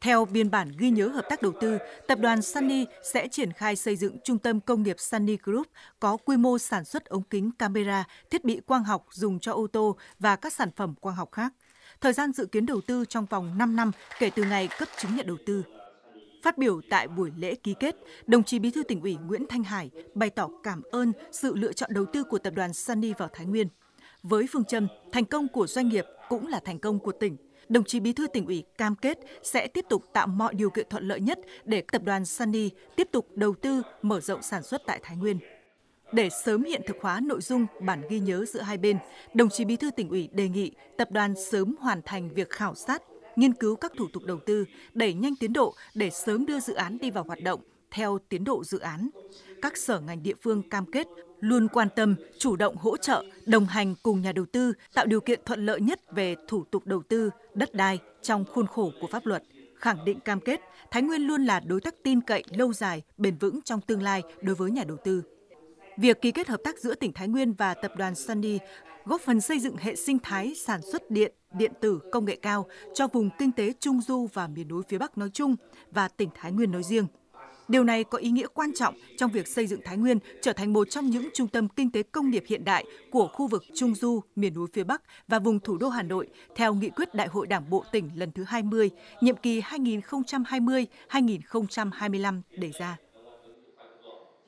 Theo biên bản ghi nhớ hợp tác đầu tư, tập đoàn Sunny sẽ triển khai xây dựng trung tâm công nghiệp Sunny Group có quy mô sản xuất ống kính camera, thiết bị quang học dùng cho ô tô và các sản phẩm quang học khác. Thời gian dự kiến đầu tư trong vòng 5 năm kể từ ngày cấp chứng nhận đầu tư. Phát biểu tại buổi lễ ký kết, đồng chí Bí thư tỉnh ủy Nguyễn Thanh Hải bày tỏ cảm ơn sự lựa chọn đầu tư của tập đoàn Sunny vào Thái Nguyên. Với phương châm thành công của doanh nghiệp cũng là thành công của tỉnh, đồng chí Bí thư tỉnh ủy cam kết sẽ tiếp tục tạo mọi điều kiện thuận lợi nhất để tập đoàn Sunny tiếp tục đầu tư mở rộng sản xuất tại Thái Nguyên. Để sớm hiện thực hóa nội dung bản ghi nhớ giữa hai bên, đồng chí Bí thư tỉnh ủy đề nghị tập đoàn sớm hoàn thành việc khảo sát, nghiên cứu các thủ tục đầu tư, đẩy nhanh tiến độ để sớm đưa dự án đi vào hoạt động theo tiến độ dự án. Các sở ngành địa phương cam kết luôn quan tâm, chủ động hỗ trợ, đồng hành cùng nhà đầu tư, tạo điều kiện thuận lợi nhất về thủ tục đầu tư, đất đai trong khuôn khổ của pháp luật khẳng định cam kết Thái Nguyên luôn là đối tác tin cậy lâu dài, bền vững trong tương lai đối với nhà đầu tư. Việc ký kết hợp tác giữa tỉnh Thái Nguyên và tập đoàn Sunny góp phần xây dựng hệ sinh thái sản xuất điện, điện tử công nghệ cao cho vùng kinh tế trung du và miền núi phía Bắc nói chung và tỉnh Thái Nguyên nói riêng. Điều này có ý nghĩa quan trọng trong việc xây dựng Thái Nguyên trở thành một trong những trung tâm kinh tế công nghiệp hiện đại của khu vực Trung Du, miền núi phía Bắc và vùng thủ đô Hà Nội theo nghị quyết Đại hội Đảng bộ tỉnh lần thứ 20, nhiệm kỳ 2020-2025 đề ra.